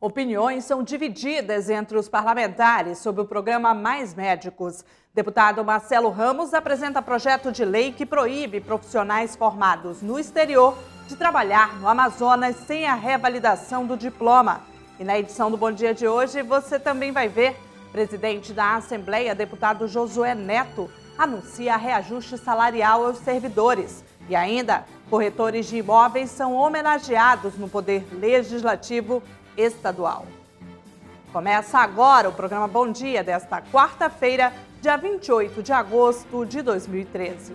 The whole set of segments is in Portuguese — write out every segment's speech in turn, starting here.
Opiniões são divididas entre os parlamentares sobre o programa Mais Médicos. Deputado Marcelo Ramos apresenta projeto de lei que proíbe profissionais formados no exterior de trabalhar no Amazonas sem a revalidação do diploma. E na edição do Bom Dia de hoje você também vai ver: presidente da Assembleia, deputado Josué Neto, anuncia reajuste salarial aos servidores. E ainda, corretores de imóveis são homenageados no Poder Legislativo estadual. Começa agora o programa Bom Dia desta quarta-feira, dia 28 de agosto de 2013.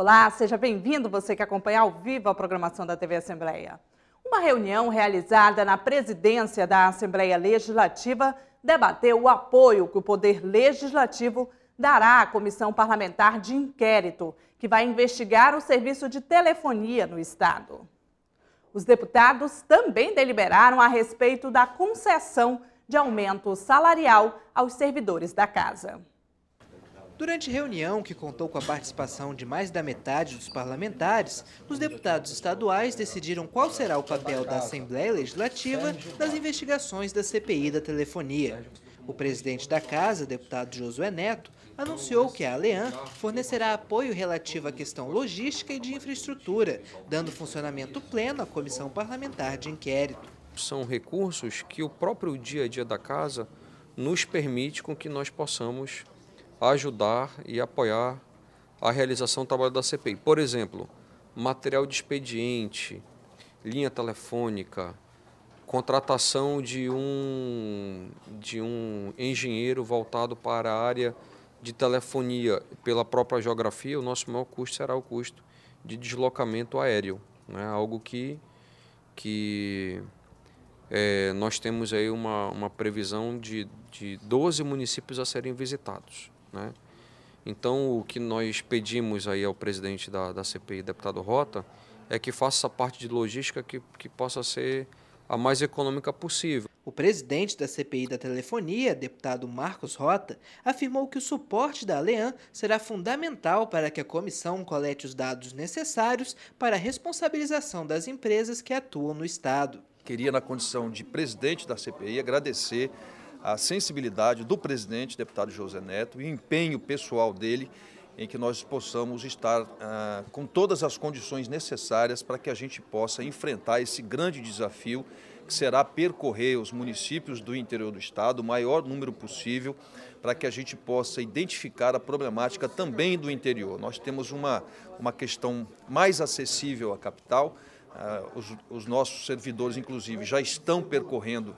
Olá, seja bem-vindo você que acompanha ao vivo a programação da TV Assembleia. Uma reunião realizada na presidência da Assembleia Legislativa debateu o apoio que o Poder Legislativo dará à Comissão Parlamentar de Inquérito, que vai investigar o serviço de telefonia no Estado. Os deputados também deliberaram a respeito da concessão de aumento salarial aos servidores da Casa. Durante reunião, que contou com a participação de mais da metade dos parlamentares, os deputados estaduais decidiram qual será o papel da Assembleia Legislativa nas investigações da CPI da telefonia. O presidente da casa, deputado Josué Neto, anunciou que a Alean fornecerá apoio relativo à questão logística e de infraestrutura, dando funcionamento pleno à comissão parlamentar de inquérito. São recursos que o próprio dia a dia da casa nos permite com que nós possamos ajudar e apoiar a realização do trabalho da CPI. Por exemplo, material de expediente, linha telefônica, contratação de um, de um engenheiro voltado para a área de telefonia pela própria geografia, o nosso maior custo será o custo de deslocamento aéreo. Né? Algo que, que é, nós temos aí uma, uma previsão de, de 12 municípios a serem visitados. Né? Então, o que nós pedimos aí ao presidente da, da CPI, deputado Rota, é que faça essa parte de logística que, que possa ser a mais econômica possível. O presidente da CPI da Telefonia, deputado Marcos Rota, afirmou que o suporte da Alean será fundamental para que a comissão colete os dados necessários para a responsabilização das empresas que atuam no Estado. Queria, na condição de presidente da CPI, agradecer a sensibilidade do presidente, deputado José Neto, e o empenho pessoal dele em que nós possamos estar ah, com todas as condições necessárias para que a gente possa enfrentar esse grande desafio que será percorrer os municípios do interior do estado, o maior número possível, para que a gente possa identificar a problemática também do interior. Nós temos uma, uma questão mais acessível à capital, ah, os, os nossos servidores, inclusive, já estão percorrendo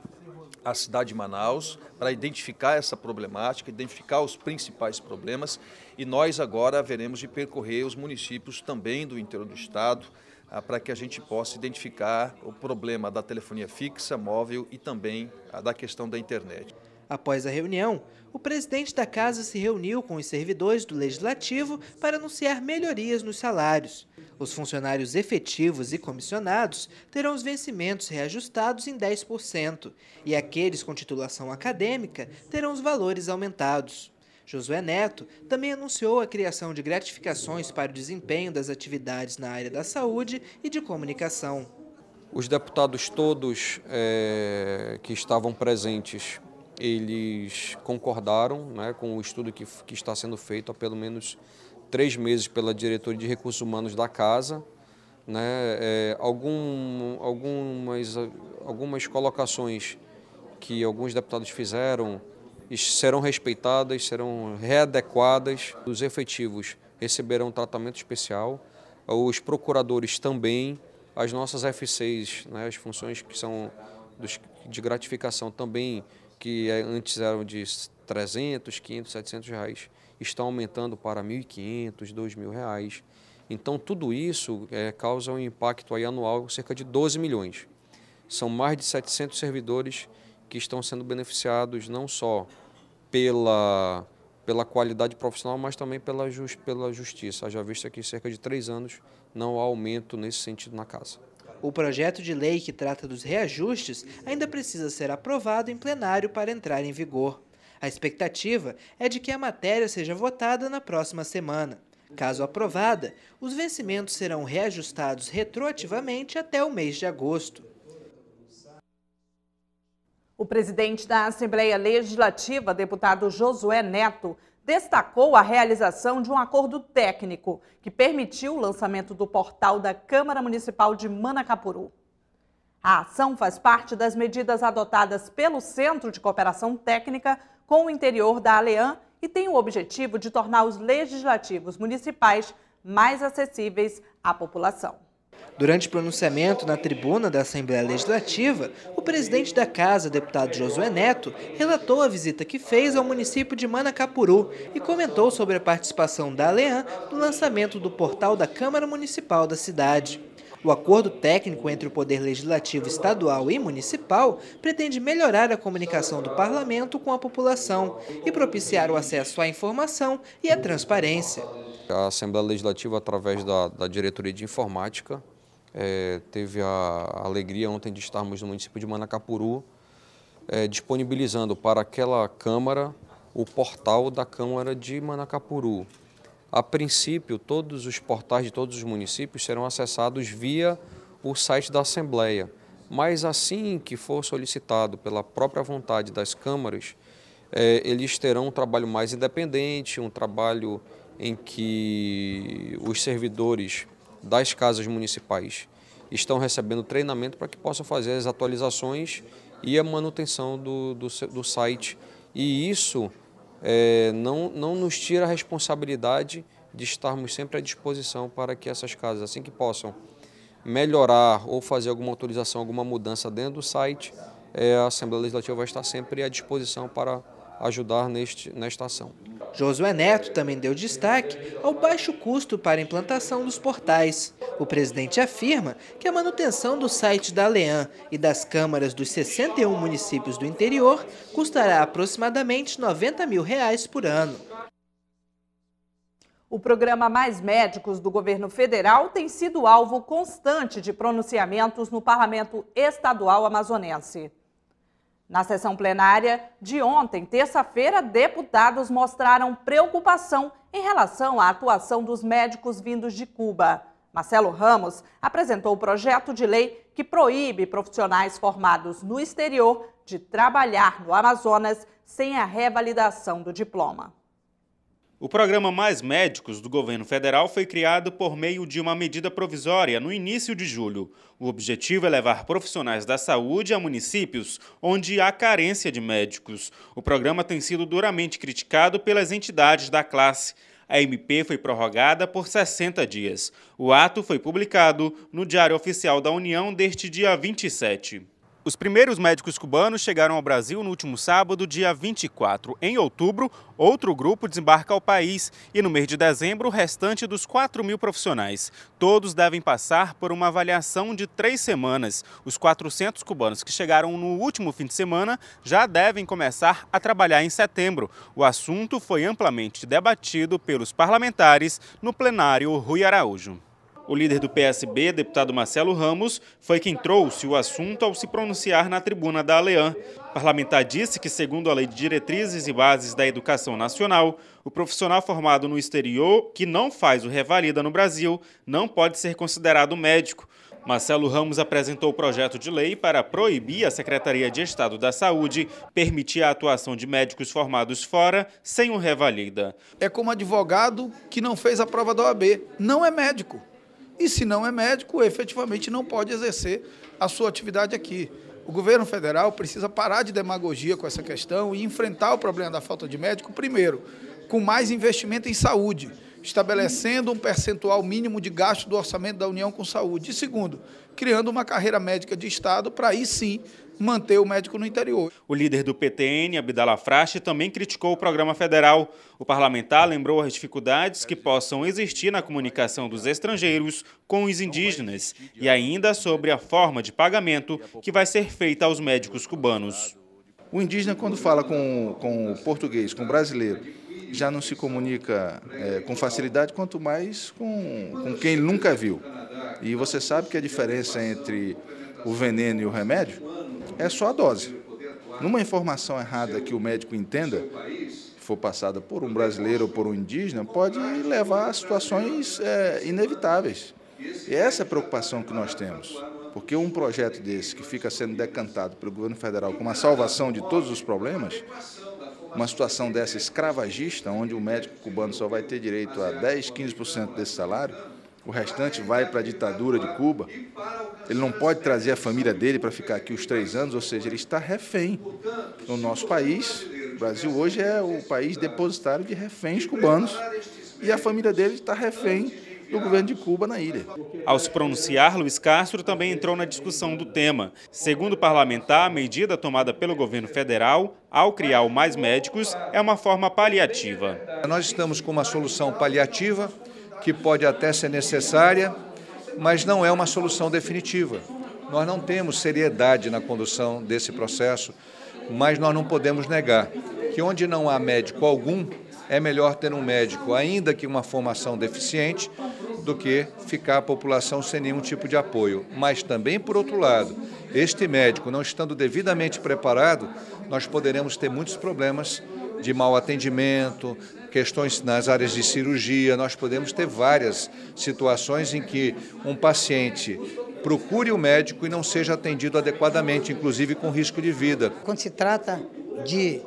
à cidade de Manaus para identificar essa problemática, identificar os principais problemas e nós agora veremos de percorrer os municípios também do interior do estado ah, para que a gente possa identificar o problema da telefonia fixa, móvel e também da questão da internet. Após a reunião, o presidente da casa se reuniu com os servidores do Legislativo para anunciar melhorias nos salários. Os funcionários efetivos e comissionados terão os vencimentos reajustados em 10% e aqueles com titulação acadêmica terão os valores aumentados. Josué Neto também anunciou a criação de gratificações para o desempenho das atividades na área da saúde e de comunicação. Os deputados todos é, que estavam presentes eles concordaram né, com o estudo que, que está sendo feito há pelo menos três meses pela diretoria de recursos humanos da casa. Né, é, algum, algumas, algumas colocações que alguns deputados fizeram serão respeitadas, serão readequadas. Os efetivos receberão tratamento especial, os procuradores também, as nossas F6, né, as funções que são dos, de gratificação também que é, antes eram de 300, 500, 700 reais, estão aumentando para 1.500, 2.000 reais. Então, tudo isso é, causa um impacto aí anual cerca de 12 milhões. São mais de 700 servidores que estão sendo beneficiados não só pela, pela qualidade profissional, mas também pela, just, pela justiça. Já visto aqui cerca de três anos não há aumento nesse sentido na casa. O projeto de lei que trata dos reajustes ainda precisa ser aprovado em plenário para entrar em vigor. A expectativa é de que a matéria seja votada na próxima semana. Caso aprovada, os vencimentos serão reajustados retroativamente até o mês de agosto. O presidente da Assembleia Legislativa, deputado Josué Neto, destacou a realização de um acordo técnico que permitiu o lançamento do portal da Câmara Municipal de Manacapuru. A ação faz parte das medidas adotadas pelo Centro de Cooperação Técnica com o interior da ALEAN e tem o objetivo de tornar os legislativos municipais mais acessíveis à população. Durante o pronunciamento na tribuna da Assembleia Legislativa, o presidente da casa, deputado Josué Neto, relatou a visita que fez ao município de Manacapuru e comentou sobre a participação da Alean no lançamento do portal da Câmara Municipal da cidade. O acordo técnico entre o Poder Legislativo Estadual e Municipal pretende melhorar a comunicação do parlamento com a população e propiciar o acesso à informação e à transparência. A Assembleia Legislativa, através da, da Diretoria de Informática, é, teve a alegria ontem de estarmos no município de Manacapuru, é, disponibilizando para aquela Câmara o portal da Câmara de Manacapuru. A princípio, todos os portais de todos os municípios serão acessados via o site da Assembleia, mas assim que for solicitado pela própria vontade das câmaras, é, eles terão um trabalho mais independente, um trabalho em que os servidores das casas municipais estão recebendo treinamento para que possam fazer as atualizações e a manutenção do, do, do site. E isso é, não, não nos tira a responsabilidade de estarmos sempre à disposição para que essas casas, assim que possam melhorar ou fazer alguma autorização, alguma mudança dentro do site, é, a Assembleia Legislativa vai estar sempre à disposição para ajudar neste, nesta ação. Josué Neto também deu destaque ao baixo custo para a implantação dos portais. O presidente afirma que a manutenção do site da Lean e das câmaras dos 61 municípios do interior custará aproximadamente 90 mil reais por ano. O programa Mais Médicos do governo federal tem sido alvo constante de pronunciamentos no parlamento estadual amazonense. Na sessão plenária de ontem, terça-feira, deputados mostraram preocupação em relação à atuação dos médicos vindos de Cuba. Marcelo Ramos apresentou o projeto de lei que proíbe profissionais formados no exterior de trabalhar no Amazonas sem a revalidação do diploma. O programa Mais Médicos do governo federal foi criado por meio de uma medida provisória no início de julho. O objetivo é levar profissionais da saúde a municípios onde há carência de médicos. O programa tem sido duramente criticado pelas entidades da classe. A MP foi prorrogada por 60 dias. O ato foi publicado no Diário Oficial da União deste dia 27. Os primeiros médicos cubanos chegaram ao Brasil no último sábado, dia 24. Em outubro, outro grupo desembarca ao país e, no mês de dezembro, o restante dos 4 mil profissionais. Todos devem passar por uma avaliação de três semanas. Os 400 cubanos que chegaram no último fim de semana já devem começar a trabalhar em setembro. O assunto foi amplamente debatido pelos parlamentares no plenário Rui Araújo. O líder do PSB, deputado Marcelo Ramos, foi quem trouxe o assunto ao se pronunciar na tribuna da Alean. O parlamentar disse que, segundo a Lei de Diretrizes e Bases da Educação Nacional, o profissional formado no exterior que não faz o revalida no Brasil não pode ser considerado médico. Marcelo Ramos apresentou o projeto de lei para proibir a Secretaria de Estado da Saúde permitir a atuação de médicos formados fora sem o revalida. É como advogado que não fez a prova da OAB, não é médico. E se não é médico, efetivamente não pode exercer a sua atividade aqui. O governo federal precisa parar de demagogia com essa questão e enfrentar o problema da falta de médico, primeiro, com mais investimento em saúde estabelecendo um percentual mínimo de gasto do orçamento da União com saúde. E segundo, criando uma carreira médica de Estado para aí sim manter o médico no interior. O líder do PTN, Abdallah Frache, também criticou o programa federal. O parlamentar lembrou as dificuldades que possam existir na comunicação dos estrangeiros com os indígenas e ainda sobre a forma de pagamento que vai ser feita aos médicos cubanos. O indígena, quando fala com, com o português, com o brasileiro, já não se comunica é, com facilidade, quanto mais com, com quem nunca viu. E você sabe que a diferença entre o veneno e o remédio é só a dose. Numa informação errada que o médico entenda, for passada por um brasileiro ou por um indígena, pode levar a situações é, inevitáveis. E é essa é a preocupação que nós temos. Porque um projeto desse que fica sendo decantado pelo governo federal como a salvação de todos os problemas, uma situação dessa escravagista, onde o médico cubano só vai ter direito a 10, 15% desse salário, o restante vai para a ditadura de Cuba. Ele não pode trazer a família dele para ficar aqui os três anos, ou seja, ele está refém no nosso país. O Brasil hoje é o país depositário de reféns cubanos. E a família dele está refém do governo de Cuba na ilha. Ao se pronunciar, Luiz Castro também entrou na discussão do tema. Segundo o parlamentar, a medida tomada pelo governo federal, ao criar Mais Médicos, é uma forma paliativa. Nós estamos com uma solução paliativa, que pode até ser necessária, mas não é uma solução definitiva. Nós não temos seriedade na condução desse processo, mas nós não podemos negar que onde não há médico algum, é melhor ter um médico, ainda que uma formação deficiente, do que ficar a população sem nenhum tipo de apoio. Mas também, por outro lado, este médico não estando devidamente preparado, nós poderemos ter muitos problemas de mau atendimento, questões nas áreas de cirurgia, nós podemos ter várias situações em que um paciente procure o um médico e não seja atendido adequadamente, inclusive com risco de vida. Quando se trata de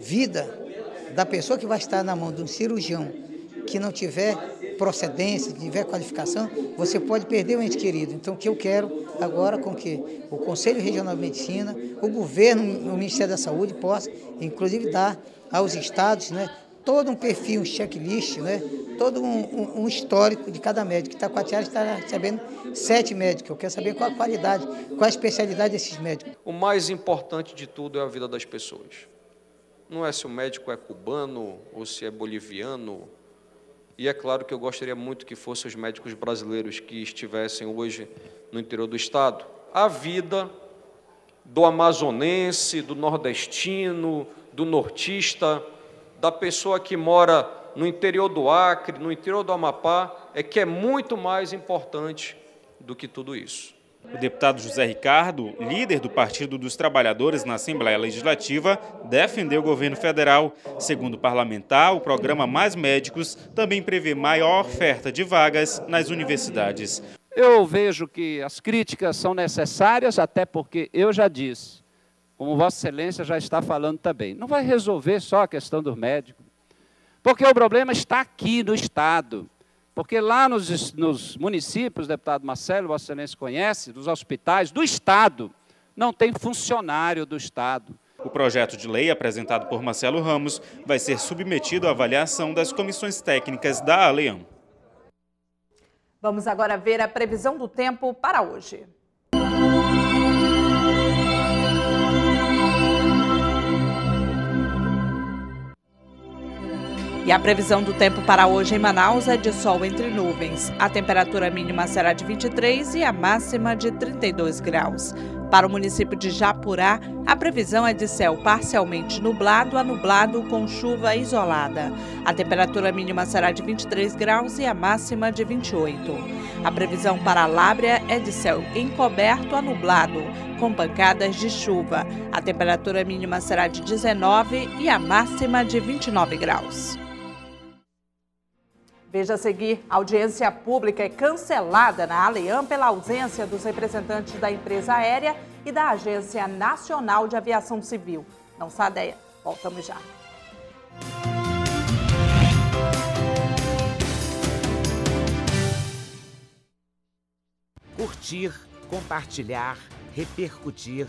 vida da pessoa que vai estar na mão de um cirurgião que não tiver procedência, tiver qualificação, você pode perder um ente querido. Então, o que eu quero agora com que o Conselho Regional de Medicina, o governo, o Ministério da Saúde possa, inclusive, dar aos estados né, todo um perfil, um checklist, né, todo um, um, histórico de cada médico. Itacoatiara está recebendo sete médicos. Eu quero saber qual a qualidade, qual a especialidade desses médicos. O mais importante de tudo é a vida das pessoas. Não é se o médico é cubano ou se é boliviano e é claro que eu gostaria muito que fossem os médicos brasileiros que estivessem hoje no interior do Estado. A vida do amazonense, do nordestino, do nortista, da pessoa que mora no interior do Acre, no interior do Amapá, é que é muito mais importante do que tudo isso. O deputado José Ricardo, líder do Partido dos Trabalhadores na Assembleia Legislativa, defendeu o governo federal. Segundo o parlamentar, o programa Mais Médicos também prevê maior oferta de vagas nas universidades. Eu vejo que as críticas são necessárias, até porque eu já disse, como Vossa Excelência já está falando também, não vai resolver só a questão dos médicos, porque o problema está aqui no Estado. Porque lá nos, nos municípios, deputado Marcelo, Vossa Excelência conhece, dos hospitais, do Estado, não tem funcionário do Estado. O projeto de lei apresentado por Marcelo Ramos vai ser submetido à avaliação das comissões técnicas da Aleão. Vamos agora ver a previsão do tempo para hoje. E a previsão do tempo para hoje em Manaus é de sol entre nuvens. A temperatura mínima será de 23 e a máxima de 32 graus. Para o município de Japurá, a previsão é de céu parcialmente nublado a nublado com chuva isolada. A temperatura mínima será de 23 graus e a máxima de 28. A previsão para Lábrea é de céu encoberto a nublado, com pancadas de chuva. A temperatura mínima será de 19 e a máxima de 29 graus. Veja a seguir, audiência pública é cancelada na Aleã pela ausência dos representantes da empresa aérea e da Agência Nacional de Aviação Civil. Não ideia? Voltamos já. Curtir, compartilhar, repercutir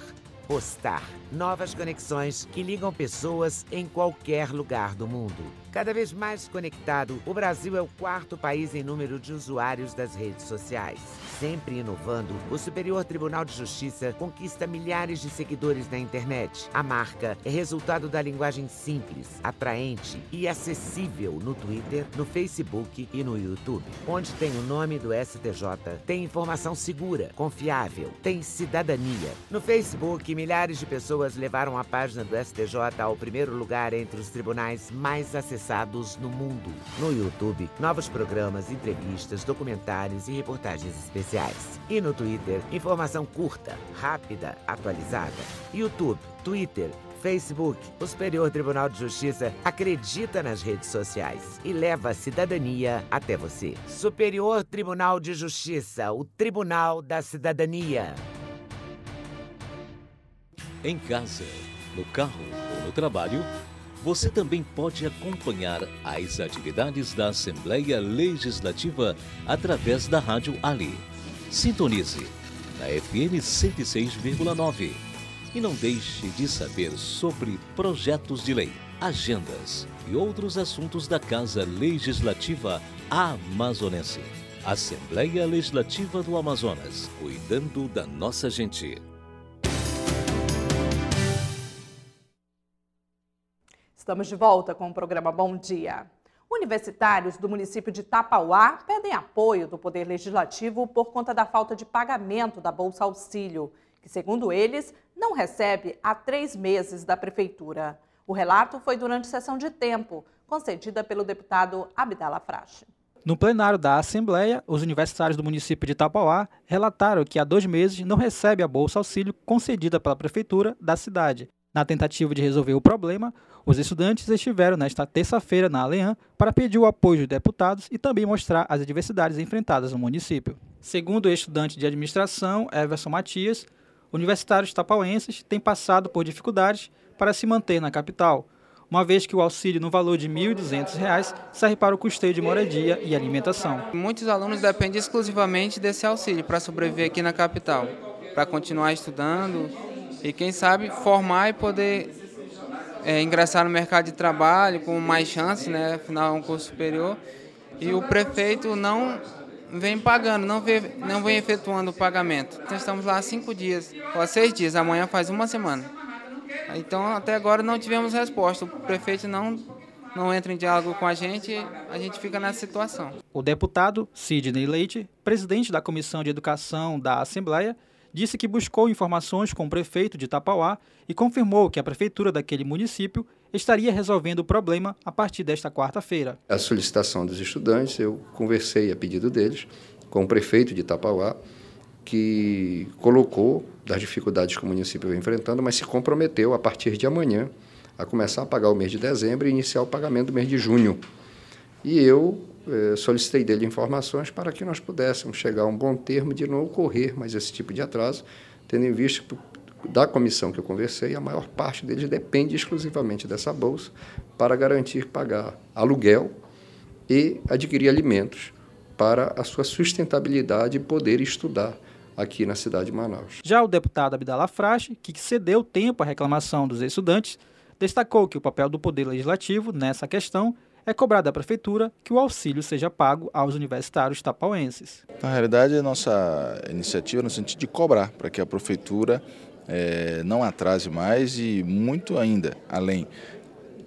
postar Novas conexões que ligam pessoas em qualquer lugar do mundo. Cada vez mais conectado, o Brasil é o quarto país em número de usuários das redes sociais sempre inovando, o Superior Tribunal de Justiça conquista milhares de seguidores na internet. A marca é resultado da linguagem simples, atraente e acessível no Twitter, no Facebook e no YouTube. Onde tem o nome do STJ, tem informação segura, confiável, tem cidadania. No Facebook, milhares de pessoas levaram a página do STJ ao primeiro lugar entre os tribunais mais acessados no mundo. No YouTube, novos programas, entrevistas, documentários e reportagens especiais e no Twitter, informação curta, rápida, atualizada. YouTube, Twitter, Facebook. O Superior Tribunal de Justiça acredita nas redes sociais e leva a cidadania até você. Superior Tribunal de Justiça, o Tribunal da Cidadania. Em casa, no carro ou no trabalho, você também pode acompanhar as atividades da Assembleia Legislativa através da Rádio Ali Sintonize na FM 106,9 e não deixe de saber sobre projetos de lei, agendas e outros assuntos da Casa Legislativa Amazonense. Assembleia Legislativa do Amazonas, cuidando da nossa gente. Estamos de volta com o programa Bom Dia. Universitários do município de Tapauá pedem apoio do Poder Legislativo por conta da falta de pagamento da Bolsa Auxílio, que, segundo eles, não recebe há três meses da Prefeitura. O relato foi durante sessão de tempo, concedida pelo deputado Abdala Frache. No plenário da Assembleia, os universitários do município de Itapauá relataram que há dois meses não recebe a Bolsa Auxílio concedida pela Prefeitura da cidade. Na tentativa de resolver o problema, os estudantes estiveram nesta terça-feira na Aleã para pedir o apoio dos deputados e também mostrar as adversidades enfrentadas no município. Segundo o estudante de administração, Everson Matias, universitários tapauenses têm passado por dificuldades para se manter na capital, uma vez que o auxílio no valor de R$ 1.200 serve para o custeio de moradia e alimentação. Muitos alunos dependem exclusivamente desse auxílio para sobreviver aqui na capital, para continuar estudando, e quem sabe formar e poder é, ingressar no mercado de trabalho com mais chance, né? Afinal, é um curso superior. E o prefeito não vem pagando, não vem, não vem efetuando o pagamento. Nós então, estamos lá há cinco dias, ou há seis dias, amanhã faz uma semana. Então, até agora não tivemos resposta. O prefeito não, não entra em diálogo com a gente, a gente fica nessa situação. O deputado Sidney Leite, presidente da Comissão de Educação da Assembleia, disse que buscou informações com o prefeito de Tapauá e confirmou que a prefeitura daquele município estaria resolvendo o problema a partir desta quarta-feira. A solicitação dos estudantes, eu conversei a pedido deles com o prefeito de Tapauá, que colocou das dificuldades que o município vem enfrentando, mas se comprometeu a partir de amanhã a começar a pagar o mês de dezembro e iniciar o pagamento do mês de junho. E eu eh, solicitei dele informações para que nós pudéssemos chegar a um bom termo de não ocorrer mais esse tipo de atraso, tendo em vista da comissão que eu conversei, a maior parte deles depende exclusivamente dessa bolsa para garantir pagar aluguel e adquirir alimentos para a sua sustentabilidade e poder estudar aqui na cidade de Manaus. Já o deputado Abdala Frache, que cedeu tempo à reclamação dos estudantes, destacou que o papel do Poder Legislativo nessa questão é cobrada à prefeitura que o auxílio seja pago aos universitários tapauenses. Na realidade, a é nossa iniciativa é no sentido de cobrar para que a prefeitura é, não atrase mais e muito ainda além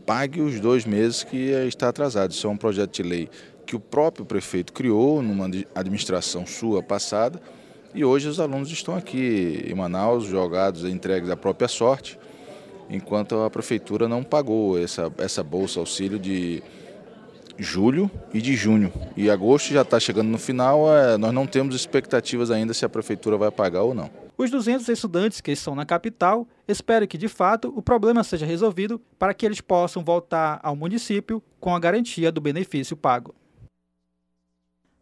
pague os dois meses que está atrasado. Isso é um projeto de lei que o próprio prefeito criou numa administração sua passada e hoje os alunos estão aqui em Manaus, jogados, entregues à própria sorte, enquanto a prefeitura não pagou essa, essa bolsa auxílio de julho e de junho. E agosto já está chegando no final, é, nós não temos expectativas ainda se a prefeitura vai pagar ou não. Os 200 estudantes que estão na capital esperam que, de fato, o problema seja resolvido para que eles possam voltar ao município com a garantia do benefício pago.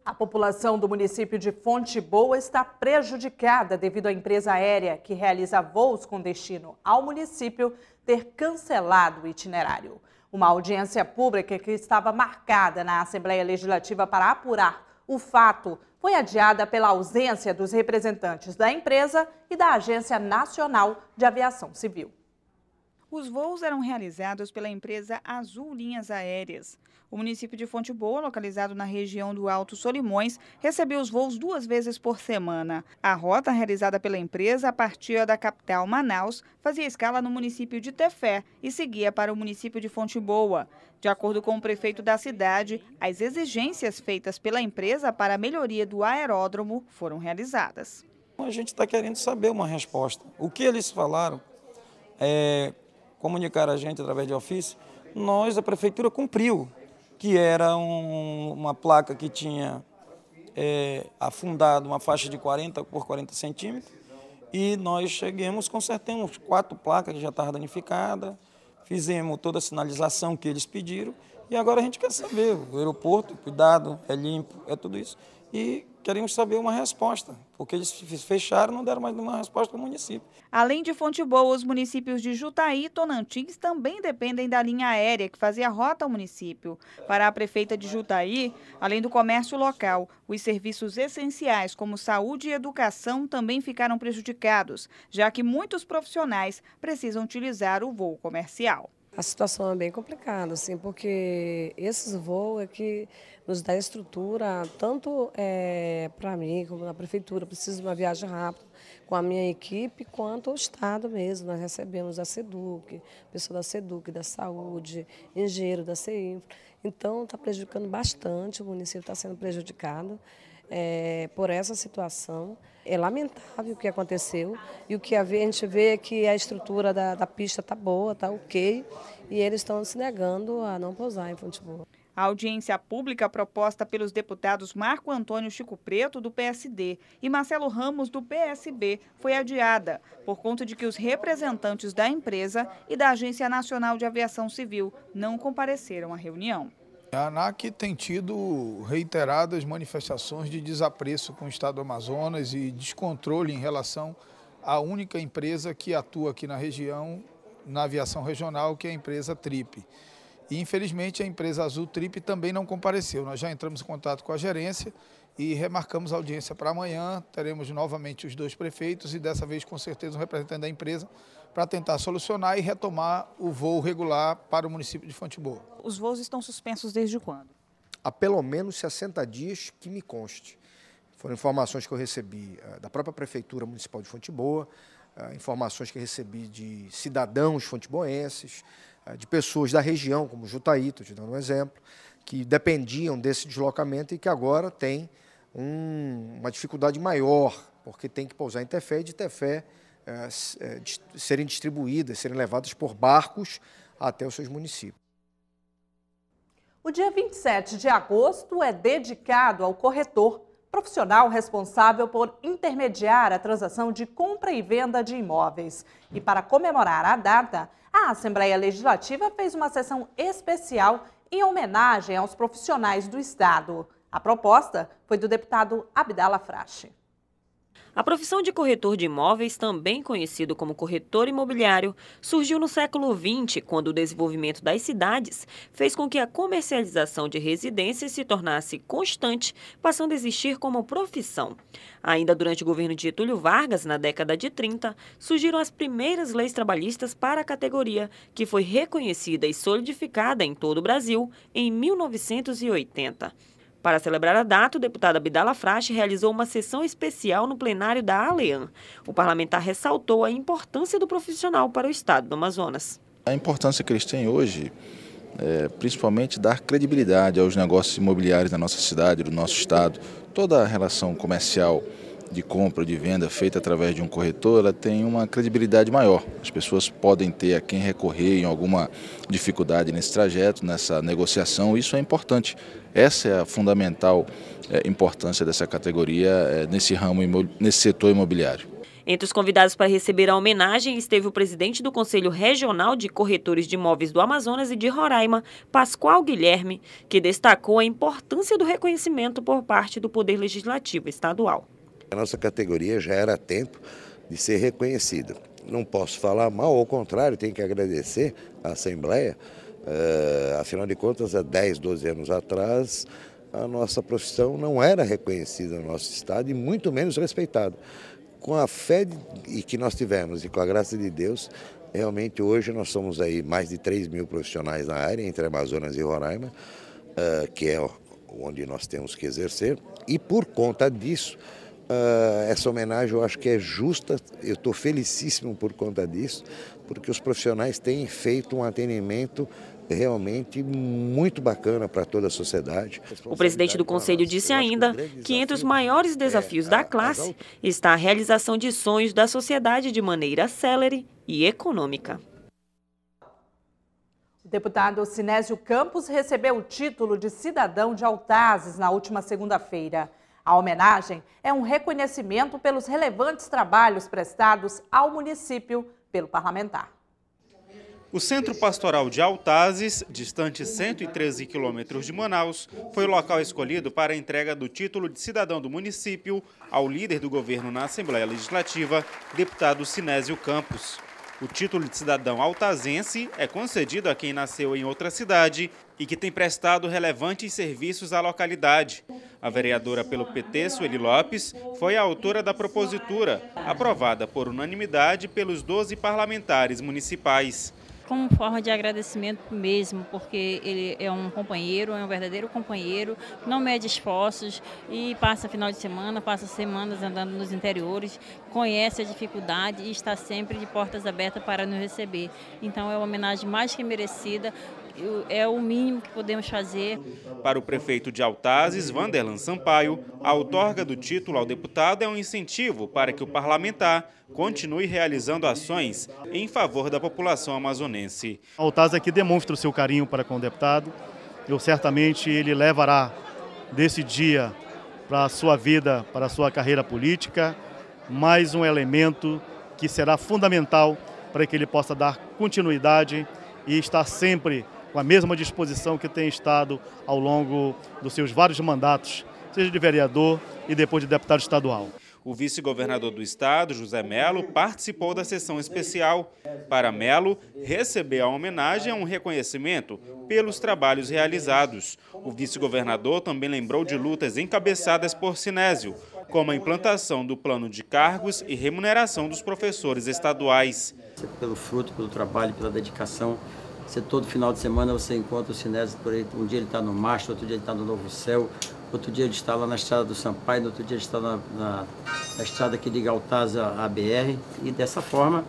A população do município de Fonte Boa está prejudicada devido à empresa aérea que realiza voos com destino ao município ter cancelado o itinerário. Uma audiência pública que estava marcada na Assembleia Legislativa para apurar o fato foi adiada pela ausência dos representantes da empresa e da Agência Nacional de Aviação Civil. Os voos eram realizados pela empresa Azul Linhas Aéreas. O município de Fonte Boa, localizado na região do Alto Solimões, recebeu os voos duas vezes por semana. A rota realizada pela empresa a partir da capital Manaus fazia escala no município de Tefé e seguia para o município de Fonte Boa. De acordo com o prefeito da cidade, as exigências feitas pela empresa para a melhoria do aeródromo foram realizadas. A gente está querendo saber uma resposta. O que eles falaram, é, comunicar a gente através de ofício, nós, a prefeitura, cumpriu que era um, uma placa que tinha é, afundado uma faixa de 40 por 40 centímetros. E nós chegamos, consertamos quatro placas que já estavam danificadas, fizemos toda a sinalização que eles pediram. E agora a gente quer saber, o aeroporto, cuidado, é limpo, é tudo isso e queríamos saber uma resposta, porque eles fecharam não deram mais nenhuma resposta para o município. Além de Fonte Boa, os municípios de Jutaí e Tonantins também dependem da linha aérea que fazia rota ao município. Para a prefeita de Jutaí, além do comércio local, os serviços essenciais como saúde e educação também ficaram prejudicados, já que muitos profissionais precisam utilizar o voo comercial a situação é bem complicada, assim, porque esses voos é que nos dá estrutura, tanto é, eh, para mim como na prefeitura, preciso de uma viagem rápida com a minha equipe, quanto o Estado mesmo. Nós recebemos a SEDUC, pessoa da SEDUC, da saúde, engenheiro da CEINFRA. Então está prejudicando bastante, o município está sendo prejudicado é, por essa situação. É lamentável o que aconteceu e o que a gente vê é que a estrutura da, da pista está boa, está ok, e eles estão se negando a não pousar em Fonte Boa. A audiência pública proposta pelos deputados Marco Antônio Chico Preto, do PSD, e Marcelo Ramos, do PSB, foi adiada, por conta de que os representantes da empresa e da Agência Nacional de Aviação Civil não compareceram à reunião. A ANAC tem tido reiteradas manifestações de desapreço com o Estado do Amazonas e descontrole em relação à única empresa que atua aqui na região, na aviação regional, que é a empresa TRIP. E, infelizmente, a empresa Azul TRIP também não compareceu. Nós já entramos em contato com a gerência e remarcamos a audiência para amanhã. Teremos novamente os dois prefeitos e, dessa vez, com certeza, um representante da empresa para tentar solucionar e retomar o voo regular para o município de Fonte Boa. Os voos estão suspensos desde quando? Há pelo menos 60 dias que me conste. Foram informações que eu recebi eh, da própria Prefeitura Municipal de Fonte Boa, eh, informações que recebi de cidadãos fonteboenses, eh, de pessoas da região, como Jutaí, estou te dando um exemplo, que dependiam desse deslocamento e que agora têm um, uma dificuldade maior, porque tem que pousar em Tefé e de Tefé é, é, serem distribuídas, serem levadas por barcos até os seus municípios. O dia 27 de agosto é dedicado ao corretor, profissional responsável por intermediar a transação de compra e venda de imóveis. E para comemorar a data, a Assembleia Legislativa fez uma sessão especial em homenagem aos profissionais do Estado. A proposta foi do deputado Abdala Frache. A profissão de corretor de imóveis, também conhecido como corretor imobiliário, surgiu no século XX, quando o desenvolvimento das cidades fez com que a comercialização de residências se tornasse constante, passando a existir como profissão. Ainda durante o governo de Getúlio Vargas, na década de 30, surgiram as primeiras leis trabalhistas para a categoria, que foi reconhecida e solidificada em todo o Brasil em 1980. Para celebrar a data, o deputado Abdala Frache realizou uma sessão especial no plenário da ALEAN. O parlamentar ressaltou a importância do profissional para o Estado do Amazonas. A importância que eles têm hoje é, principalmente dar credibilidade aos negócios imobiliários da nossa cidade, do nosso estado, toda a relação comercial de compra, de venda feita através de um corretor, ela tem uma credibilidade maior. As pessoas podem ter a quem recorrer em alguma dificuldade nesse trajeto, nessa negociação, isso é importante. Essa é a fundamental eh, importância dessa categoria eh, nesse ramo, nesse setor imobiliário. Entre os convidados para receber a homenagem esteve o presidente do Conselho Regional de Corretores de Imóveis do Amazonas e de Roraima, Pascoal Guilherme, que destacou a importância do reconhecimento por parte do Poder Legislativo Estadual. A nossa categoria já era tempo de ser reconhecida. Não posso falar mal, ao contrário, tenho que agradecer à Assembleia. Uh, afinal de contas, há 10, 12 anos atrás, a nossa profissão não era reconhecida no nosso Estado e muito menos respeitada. Com a fé de, que nós tivemos e com a graça de Deus, realmente hoje nós somos aí mais de 3 mil profissionais na área, entre Amazonas e Roraima, uh, que é onde nós temos que exercer, e por conta disso, Uh, essa homenagem eu acho que é justa, eu estou felicíssimo por conta disso, porque os profissionais têm feito um atendimento realmente muito bacana para toda a sociedade. O presidente do Conselho disse ainda que entre os maiores é, desafios é da classe está a realização de sonhos da sociedade de maneira célere e econômica. O deputado Sinésio Campos recebeu o título de cidadão de Altazes na última segunda-feira. A homenagem é um reconhecimento pelos relevantes trabalhos prestados ao município pelo parlamentar. O Centro Pastoral de Altazes, distante 113 quilômetros de Manaus, foi o local escolhido para a entrega do título de cidadão do município ao líder do governo na Assembleia Legislativa, deputado Sinésio Campos. O título de cidadão altazense é concedido a quem nasceu em outra cidade e que tem prestado relevantes serviços à localidade. A vereadora pelo PT, Sueli Lopes, foi a autora da propositura, aprovada por unanimidade pelos 12 parlamentares municipais como forma de agradecimento mesmo, porque ele é um companheiro, é um verdadeiro companheiro, não mede esforços e passa final de semana, passa semanas andando nos interiores, conhece a dificuldade e está sempre de portas abertas para nos receber. Então é uma homenagem mais que merecida é o mínimo que podemos fazer. Para o prefeito de Altazes, Vanderlan Sampaio, a outorga do título ao deputado é um incentivo para que o parlamentar continue realizando ações em favor da população amazonense. Altazes aqui demonstra o seu carinho para com o deputado. Eu certamente ele levará desse dia para a sua vida, para a sua carreira política, mais um elemento que será fundamental para que ele possa dar continuidade e estar sempre com a mesma disposição que tem estado ao longo dos seus vários mandatos, seja de vereador e depois de deputado estadual. O vice-governador do estado, José Melo, participou da sessão especial. Para Melo, receber a homenagem é um reconhecimento pelos trabalhos realizados. O vice-governador também lembrou de lutas encabeçadas por Sinésio, como a implantação do plano de cargos e remuneração dos professores estaduais. Pelo fruto, pelo trabalho, pela dedicação você todo final de semana você encontra o cinésio por aí. Um dia ele está no Mastro, outro dia ele está no Novo Céu, outro dia ele está lá na estrada do Sampaio, outro dia ele está na, na, na estrada que liga Altaz à BR. E dessa forma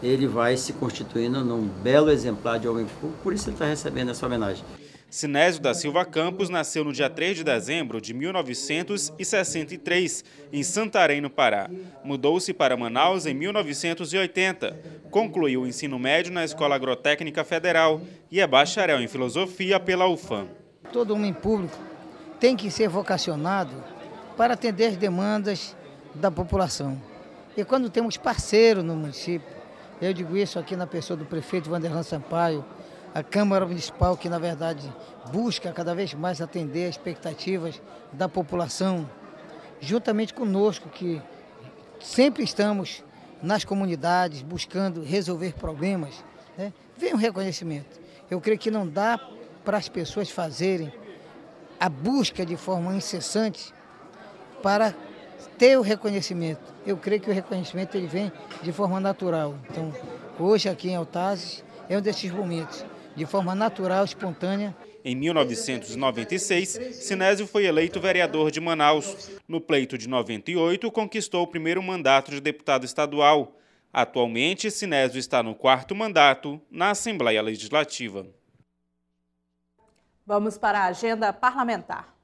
ele vai se constituindo num belo exemplar de homem público, por isso ele está recebendo essa homenagem. Sinésio da Silva Campos nasceu no dia 3 de dezembro de 1963, em Santarém, no Pará. Mudou-se para Manaus em 1980. Concluiu o ensino médio na Escola Agrotécnica Federal e é bacharel em filosofia pela UFAM. Todo homem público tem que ser vocacionado para atender as demandas da população. E quando temos parceiro no município, eu digo isso aqui na pessoa do prefeito Vanderlan Sampaio, a Câmara Municipal, que na verdade busca cada vez mais atender as expectativas da população, juntamente conosco, que sempre estamos nas comunidades buscando resolver problemas, né? vem o um reconhecimento. Eu creio que não dá para as pessoas fazerem a busca de forma incessante para ter o reconhecimento. Eu creio que o reconhecimento ele vem de forma natural. Então, hoje aqui em Altazes é um desses momentos de forma natural, espontânea. Em 1996, Sinésio foi eleito vereador de Manaus. No pleito de 98, conquistou o primeiro mandato de deputado estadual. Atualmente, Sinésio está no quarto mandato na Assembleia Legislativa. Vamos para a agenda parlamentar.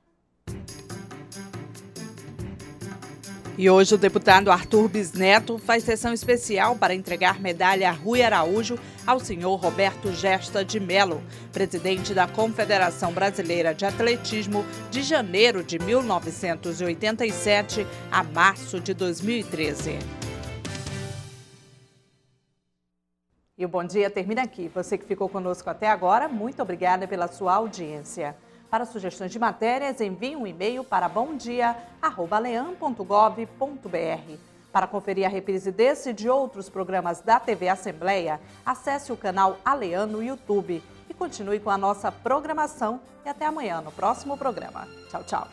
E hoje o deputado Arthur Bisneto faz sessão especial para entregar medalha a Rui Araújo ao senhor Roberto Gesta de Melo, presidente da Confederação Brasileira de Atletismo de janeiro de 1987 a março de 2013. E o Bom Dia termina aqui. Você que ficou conosco até agora, muito obrigada pela sua audiência. Para sugestões de matérias, envie um e-mail para bomdia.leam.gov.br. Para conferir a reprise desse e de outros programas da TV Assembleia, acesse o canal Alean no YouTube e continue com a nossa programação. E até amanhã no próximo programa. Tchau, tchau.